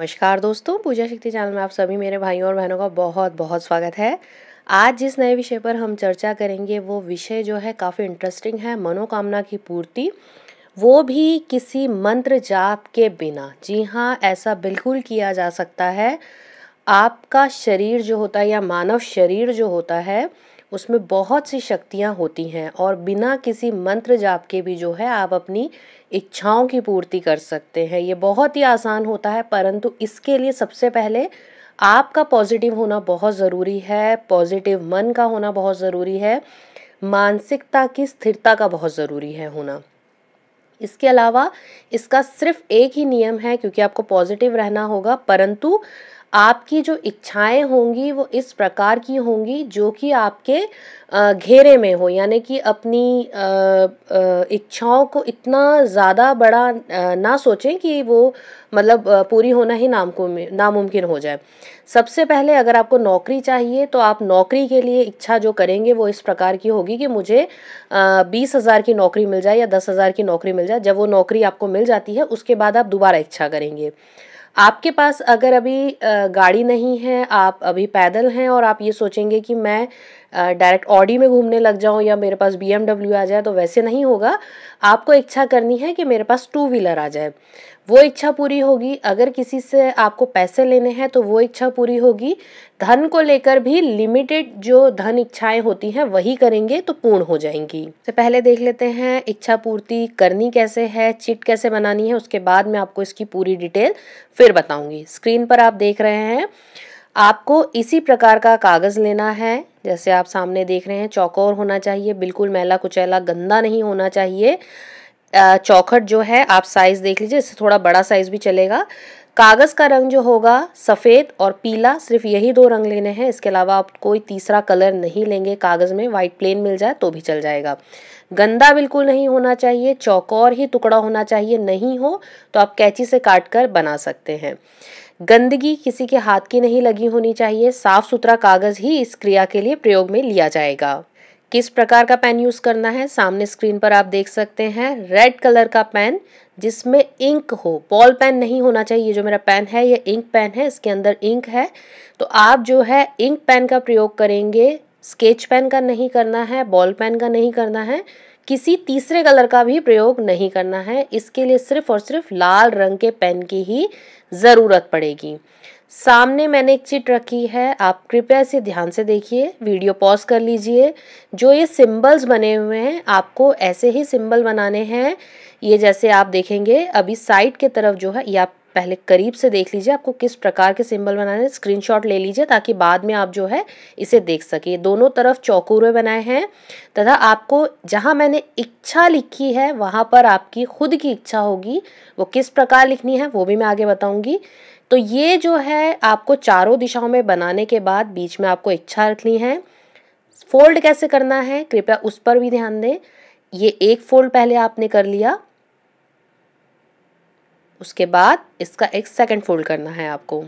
नमस्कार दोस्तों पूजा शक्ति चैनल में आप सभी मेरे भाइयों और बहनों का बहुत बहुत स्वागत है आज जिस नए विषय पर हम चर्चा करेंगे वो विषय जो है काफ़ी इंटरेस्टिंग है मनोकामना की पूर्ति वो भी किसी मंत्र जाप के बिना जी हाँ ऐसा बिल्कुल किया जा सकता है आपका शरीर जो होता है या मानव शरीर जो होता है उसमें बहुत सी शक्तियाँ होती हैं और बिना किसी मंत्र जाप के भी जो है आप अपनी इच्छाओं की पूर्ति कर सकते हैं ये बहुत ही आसान होता है परंतु इसके लिए सबसे पहले आपका पॉजिटिव होना बहुत ज़रूरी है पॉजिटिव मन का होना बहुत ज़रूरी है मानसिकता की स्थिरता का बहुत ज़रूरी है होना इसके अलावा इसका सिर्फ एक ही नियम है क्योंकि आपको पॉजिटिव रहना होगा परंतु आपकी जो इच्छाएं होंगी वो इस प्रकार की होंगी जो कि आपके घेरे में हो यानी कि अपनी इच्छाओं को इतना ज़्यादा बड़ा ना सोचें कि वो मतलब पूरी होना ही नामकुम नामुमकिन हो जाए सबसे पहले अगर आपको नौकरी चाहिए तो आप नौकरी के लिए इच्छा जो करेंगे वो इस प्रकार की होगी कि मुझे बीस हज़ार की नौकरी मिल जाए या दस हज़ार की नौकरी मिल जाए जब वो नौकरी आपको मिल जाती है उसके बाद आप दोबारा इच्छा करेंगे आपके पास अगर अभी गाड़ी नहीं है आप अभी पैदल हैं और आप ये सोचेंगे कि मैं डायरेक्ट ऑडी में घूमने लग जाऊँ या मेरे पास बी आ जाए तो वैसे नहीं होगा आपको इच्छा करनी है कि मेरे पास टू व्हीलर आ जाए वो इच्छा पूरी होगी अगर किसी से आपको पैसे लेने हैं तो वो इच्छा पूरी होगी धन को लेकर भी लिमिटेड जो धन इच्छाएं होती हैं वही करेंगे तो पूर्ण हो जाएंगी तो पहले देख लेते हैं इच्छा पूर्ति करनी कैसे है चिट कैसे बनानी है उसके बाद मैं आपको इसकी पूरी डिटेल फिर बताऊंगी स्क्रीन पर आप देख रहे हैं आपको इसी प्रकार का कागज़ लेना है जैसे आप सामने देख रहे हैं चौकोर होना चाहिए बिल्कुल मैला कुचैला गंदा नहीं होना चाहिए चौखट जो है आप साइज़ देख लीजिए इससे थोड़ा बड़ा साइज़ भी चलेगा कागज़ का रंग जो होगा सफ़ेद और पीला सिर्फ यही दो रंग लेने हैं इसके अलावा आप कोई तीसरा कलर नहीं लेंगे कागज़ में वाइट प्लेन मिल जाए तो भी चल जाएगा गंदा बिल्कुल नहीं होना चाहिए चौकोर ही टुकड़ा होना चाहिए नहीं हो तो आप कैंची से काट कर बना सकते हैं गंदगी किसी के हाथ की नहीं लगी होनी चाहिए साफ सुथरा कागज ही इस क्रिया के लिए प्रयोग में लिया जाएगा किस प्रकार का पेन यूज करना है सामने स्क्रीन पर आप देख सकते हैं रेड कलर का पेन जिसमें इंक हो बॉल पेन नहीं होना चाहिए ये जो मेरा पेन है ये इंक पेन है इसके अंदर इंक है तो आप जो है इंक पेन का प्रयोग करेंगे स्केच पेन का नहीं करना है बॉल पेन का नहीं करना है किसी तीसरे कलर का भी प्रयोग नहीं करना है इसके लिए सिर्फ और सिर्फ लाल रंग के पेन की ही ज़रूरत पड़ेगी सामने मैंने एक चिट रखी है आप कृपया इसे ध्यान से देखिए वीडियो पॉज कर लीजिए जो ये सिंबल्स बने हुए हैं आपको ऐसे ही सिंबल बनाने हैं ये जैसे आप देखेंगे अभी साइड के तरफ जो है ये आप पहले करीब से देख लीजिए आपको किस प्रकार के सिंबल बनाने हैं स्क्रीनशॉट ले लीजिए ताकि बाद में आप जो है इसे देख सके दोनों तरफ चौकोरे बनाए हैं तथा आपको जहाँ मैंने इच्छा लिखी है वहाँ पर आपकी खुद की इच्छा होगी वो किस प्रकार लिखनी है वो भी मैं आगे बताऊँगी तो ये जो है आपको चारों दिशाओं में बनाने के बाद बीच में आपको इच्छा रखनी है फोल्ड कैसे करना है कृपया उस पर भी ध्यान दें ये एक फोल्ड पहले आपने कर लिया उसके बाद इसका एक सेकंड फोल्ड करना है आपको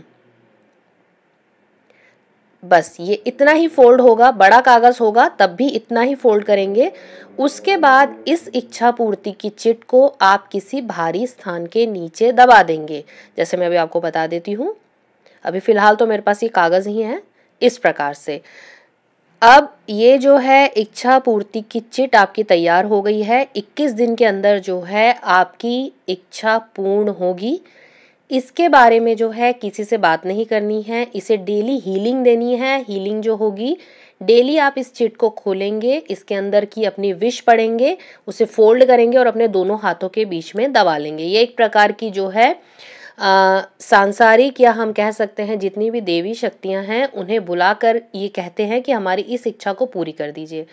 बस ये इतना ही फोल्ड होगा बड़ा कागज़ होगा तब भी इतना ही फोल्ड करेंगे उसके बाद इस इच्छा पूर्ति की चिट को आप किसी भारी स्थान के नीचे दबा देंगे जैसे मैं अभी आपको बता देती हूँ अभी फ़िलहाल तो मेरे पास ये कागज़ ही है इस प्रकार से अब ये जो है इच्छा पूर्ति की चिट आपकी तैयार हो गई है 21 दिन के अंदर जो है आपकी इच्छा पूर्ण होगी इसके बारे में जो है किसी से बात नहीं करनी है इसे डेली हीलिंग देनी है हीलिंग जो होगी डेली आप इस चिट को खोलेंगे इसके अंदर की अपनी विश पढ़ेंगे उसे फोल्ड करेंगे और अपने दोनों हाथों के बीच में दबा लेंगे ये एक प्रकार की जो है सांसारिक या हम कह सकते हैं जितनी भी देवी शक्तियां हैं उन्हें बुलाकर ये कहते हैं कि हमारी इस इच्छा को पूरी कर दीजिए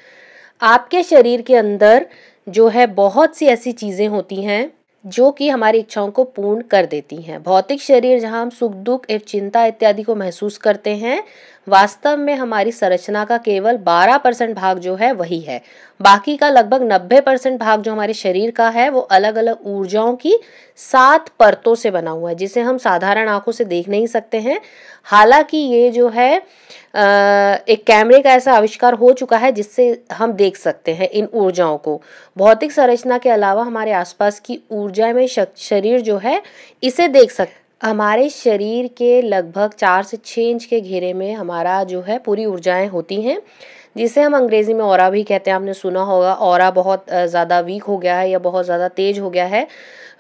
आपके शरीर के अंदर जो है बहुत सी ऐसी चीज़ें होती हैं जो कि हमारी इच्छाओं को पूर्ण कर देती हैं भौतिक शरीर जहां हम सुख दुख एवं चिंता इत्यादि को महसूस करते हैं वास्तव में हमारी संरचना का केवल 12 परसेंट भाग जो है वही है बाकी का लगभग 90 परसेंट भाग जो हमारे शरीर का है वो अलग अलग ऊर्जाओं की सात परतों से बना हुआ है जिसे हम साधारण आंखों से देख नहीं सकते हैं हालांकि ये जो है एक कैमरे का ऐसा आविष्कार हो चुका है जिससे हम देख सकते हैं इन ऊर्जाओं को भौतिक संरचना के अलावा हमारे आसपास की ऊर्जा में शरीर जो है इसे देख सकते हमारे शरीर के लगभग चार से छः इंच के घेरे में हमारा जो है पूरी ऊर्जाएँ होती हैं जिसे हम अंग्रेज़ी में और भी कहते हैं आपने सुना होगा और बहुत ज़्यादा वीक हो गया है या बहुत ज़्यादा तेज हो गया है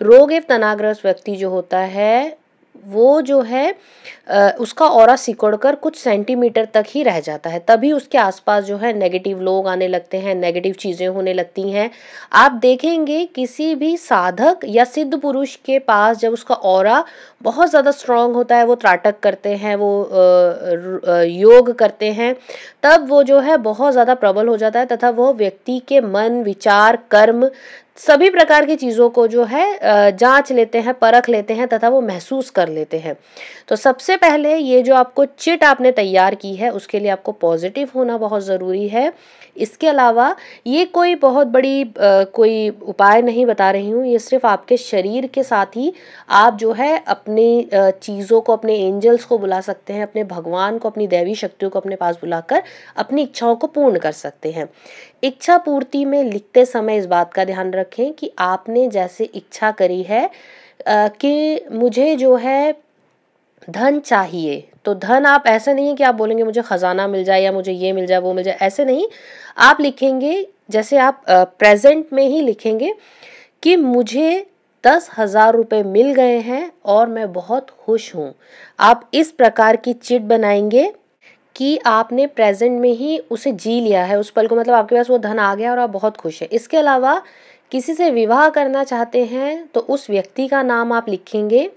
रोग एवं तनाग्रस्त व्यक्ति जो होता है वो जो है उसका और सिकुड़ कर कुछ सेंटीमीटर तक ही रह जाता है तभी उसके आसपास जो है नेगेटिव लोग आने लगते हैं नेगेटिव चीज़ें होने लगती हैं आप देखेंगे किसी भी साधक या सिद्ध पुरुष के पास जब उसका और बहुत ज़्यादा स्ट्रांग होता है वो त्राटक करते हैं वो योग करते हैं तब वो जो है बहुत ज़्यादा प्रबल हो जाता है तथा वो व्यक्ति के मन विचार कर्म सभी प्रकार की चीज़ों को जो है जांच लेते हैं परख लेते हैं तथा वो महसूस कर लेते हैं तो सबसे पहले ये जो आपको चिट आपने तैयार की है उसके लिए आपको पॉजिटिव होना बहुत ज़रूरी है इसके अलावा ये कोई बहुत बड़ी आ, कोई उपाय नहीं बता रही हूँ ये सिर्फ आपके शरीर के साथ ही आप जो है अपनी चीज़ों को अपने एंजल्स को बुला सकते हैं अपने भगवान को अपनी दैवी शक्तियों को अपने पास बुलाकर अपनी इच्छाओं को पूर्ण कर सकते हैं इच्छा पूर्ति में लिखते समय इस बात का ध्यान रखें कि आपने जैसे इच्छा करी है कि मुझे जो है धन चाहिए तो धन आप ऐसे नहीं है कि आप बोलेंगे मुझे ख़जाना मिल जाए या मुझे ये मिल जाए वो मिल जाए ऐसे नहीं आप लिखेंगे जैसे आप प्रेजेंट में ही लिखेंगे कि मुझे दस हज़ार रुपये मिल गए हैं और मैं बहुत खुश हूँ आप इस प्रकार की चिट बनाएंगे कि आपने प्रेजेंट में ही उसे जी लिया है उस पल को मतलब आपके पास वो धन आ गया और आप बहुत खुश हैं इसके अलावा किसी से विवाह करना चाहते हैं तो उस व्यक्ति का नाम आप लिखेंगे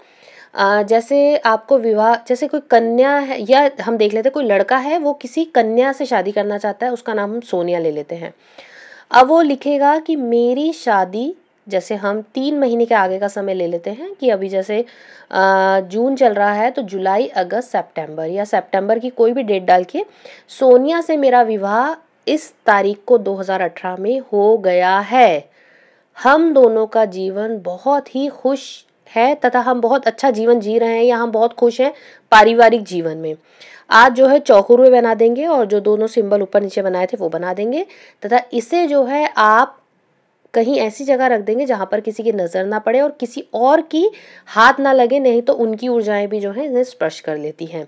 जैसे आपको विवाह जैसे कोई कन्या है या हम देख लेते हैं कोई लड़का है वो किसी कन्या से शादी करना चाहता है उसका नाम हम सोनिया ले लेते हैं अब वो लिखेगा कि मेरी शादी जैसे हम तीन महीने के आगे का समय ले लेते हैं कि अभी जैसे जून चल रहा है तो जुलाई अगस्त सितंबर या सितंबर की कोई भी डेट डाल के सोनिया से मेरा विवाह इस तारीख को 2018 में हो गया है हम दोनों का जीवन बहुत ही खुश है तथा हम बहुत अच्छा जीवन जी रहे हैं या हम बहुत खुश हैं पारिवारिक जीवन में आज जो है चौकुरुए बना देंगे और जो दोनों सिंबल ऊपर नीचे बनाए थे वो बना देंगे तथा इसे जो है आप कहीं ऐसी जगह रख देंगे जहाँ पर किसी की नज़र ना पड़े और किसी और की हाथ ना लगे नहीं तो उनकी ऊर्जाएं भी जो हैं इन्हें स्पर्श कर लेती हैं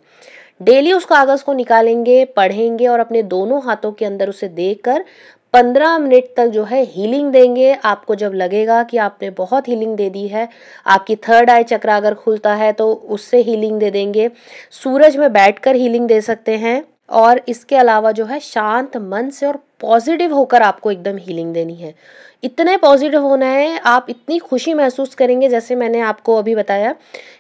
डेली उस कागज़ को निकालेंगे पढ़ेंगे और अपने दोनों हाथों के अंदर उसे देख कर पंद्रह मिनट तक जो है हीलिंग देंगे आपको जब लगेगा कि आपने बहुत हीलिंग दे दी है आपकी थर्ड आई चक्र अगर खुलता है तो उससे हीलिंग दे देंगे सूरज में बैठकर हीलिंग दे सकते हैं और इसके अलावा जो है शांत मन से और पॉजिटिव होकर आपको एकदम हीलिंग देनी है इतने पॉजिटिव होना है आप इतनी खुशी महसूस करेंगे जैसे मैंने आपको अभी बताया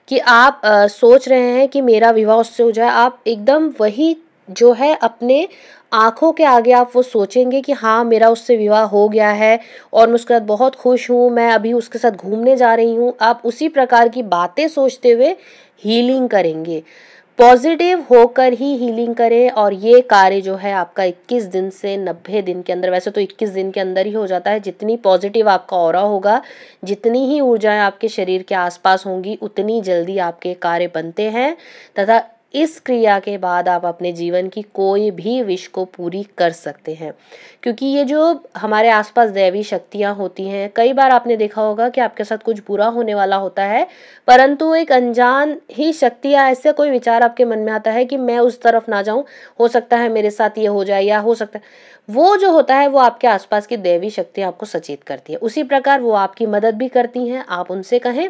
कि आप आ, सोच रहे हैं कि मेरा विवाह उससे हो जाए आप एकदम वही जो है अपने आँखों के आगे आप वो सोचेंगे कि हाँ मेरा उससे विवाह हो गया है और मैं उसके साथ बहुत खुश हूँ मैं अभी उसके साथ घूमने जा रही हूँ आप उसी प्रकार की बातें सोचते हुए हीलिंग करेंगे पॉजिटिव होकर ही हीलिंग करें और ये कार्य जो है आपका 21 दिन से 90 दिन के अंदर वैसे तो 21 दिन के अंदर ही हो जाता है जितनी पॉजिटिव आपका और होगा जितनी ही ऊर्जाएं आपके शरीर के आसपास होंगी उतनी जल्दी आपके कार्य बनते हैं तथा इस क्रिया के बाद आप अपने जीवन की कोई भी विश को पूरी कर सकते हैं क्योंकि ये जो हमारे आसपास दैवी शक्तियाँ होती हैं कई बार आपने देखा होगा कि आपके साथ कुछ बुरा होने वाला होता है परंतु एक अनजान ही शक्ति या ऐसे कोई विचार आपके मन में आता है कि मैं उस तरफ ना जाऊँ हो सकता है मेरे साथ ये हो जाए या हो सकता है वो जो होता है वो आपके आसपास की दैवी शक्ति आपको सचेत करती है उसी प्रकार वो आपकी मदद भी करती हैं आप उनसे कहें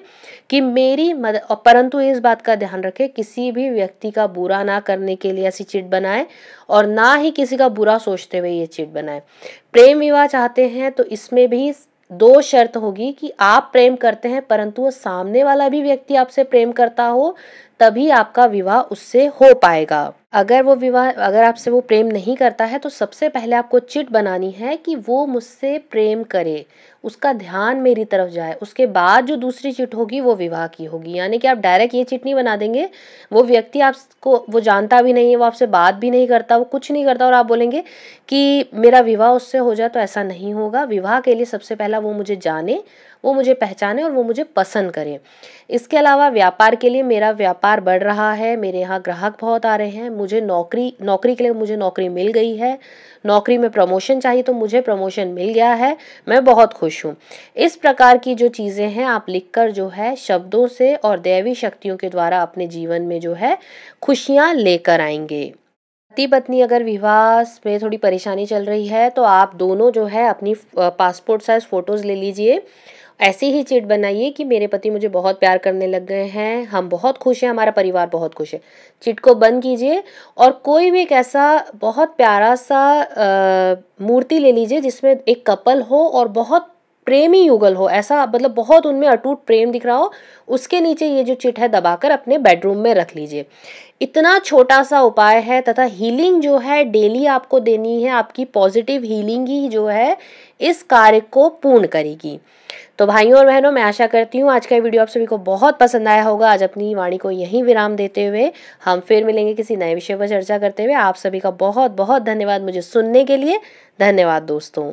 कि मेरी मदद परंतु इस बात का ध्यान रखें किसी भी व्यक्ति व्यक्ति का बुरा ना करने के लिए ऐसी चिट बनाए और ना ही किसी का बुरा सोचते हुए ये चिट बनाए प्रेम विवाह चाहते हैं तो इसमें भी दो शर्त होगी कि आप प्रेम करते हैं परंतु वो सामने वाला भी व्यक्ति आपसे प्रेम करता हो तभी आपका विवाह उससे हो पाएगा अगर वो विवाह अगर आपसे वो प्रेम नहीं करता है तो सबसे पहले आपको चिट बनानी है कि वो मुझसे प्रेम करे उसका ध्यान मेरी तरफ जाए उसके बाद जो दूसरी चिट होगी वो विवाह की होगी यानी कि आप डायरेक्ट ये चिट नहीं बना देंगे वो व्यक्ति आपको वो जानता भी नहीं है वो आपसे बात भी नहीं करता वो कुछ नहीं करता और आप बोलेंगे कि मेरा विवाह उससे हो जाए तो ऐसा नहीं होगा विवाह के लिए सबसे पहला वो मुझे जाने वो मुझे पहचाने और वो मुझे पसंद करें इसके अलावा व्यापार के लिए मेरा व्यापार बढ़ रहा है मेरे यहाँ ग्राहक बहुत आ रहे हैं मुझे नौकरी नौकरी के लिए मुझे नौकरी मिल गई है नौकरी में प्रमोशन चाहिए तो मुझे प्रमोशन मिल गया है मैं बहुत खुश हूँ इस प्रकार की जो चीज़ें हैं आप लिखकर जो है शब्दों से और दैवी शक्तियों के द्वारा अपने जीवन में जो है खुशियाँ लेकर आएंगे पति पत्नी अगर विवाह में थोड़ी परेशानी चल रही है तो आप दोनों जो है अपनी पासपोर्ट साइज फ़ोटोज़ ले लीजिए ऐसी ही चिट बनाइए कि मेरे पति मुझे बहुत प्यार करने लग गए हैं हम बहुत खुश हैं हमारा परिवार बहुत खुश है चिट को बंद कीजिए और कोई भी एक ऐसा बहुत प्यारा सा मूर्ति ले लीजिए जिसमें एक कपल हो और बहुत प्रेमी युगल हो ऐसा मतलब बहुत उनमें अटूट प्रेम दिख रहा हो उसके नीचे ये जो चिट है दबाकर अपने बेडरूम में रख लीजिए इतना छोटा सा उपाय है तथा हीलिंग जो है डेली आपको देनी है आपकी पॉजिटिव हीलिंग ही जो है इस कार्य को पूर्ण करेगी तो भाइयों और बहनों मैं आशा करती हूँ आज का वीडियो आप सभी को बहुत पसंद आया होगा आज अपनी वाणी को यहीं विराम देते हुए हम फिर मिलेंगे किसी नए विषय पर चर्चा करते हुए आप सभी का बहुत बहुत धन्यवाद मुझे सुनने के लिए धन्यवाद दोस्तों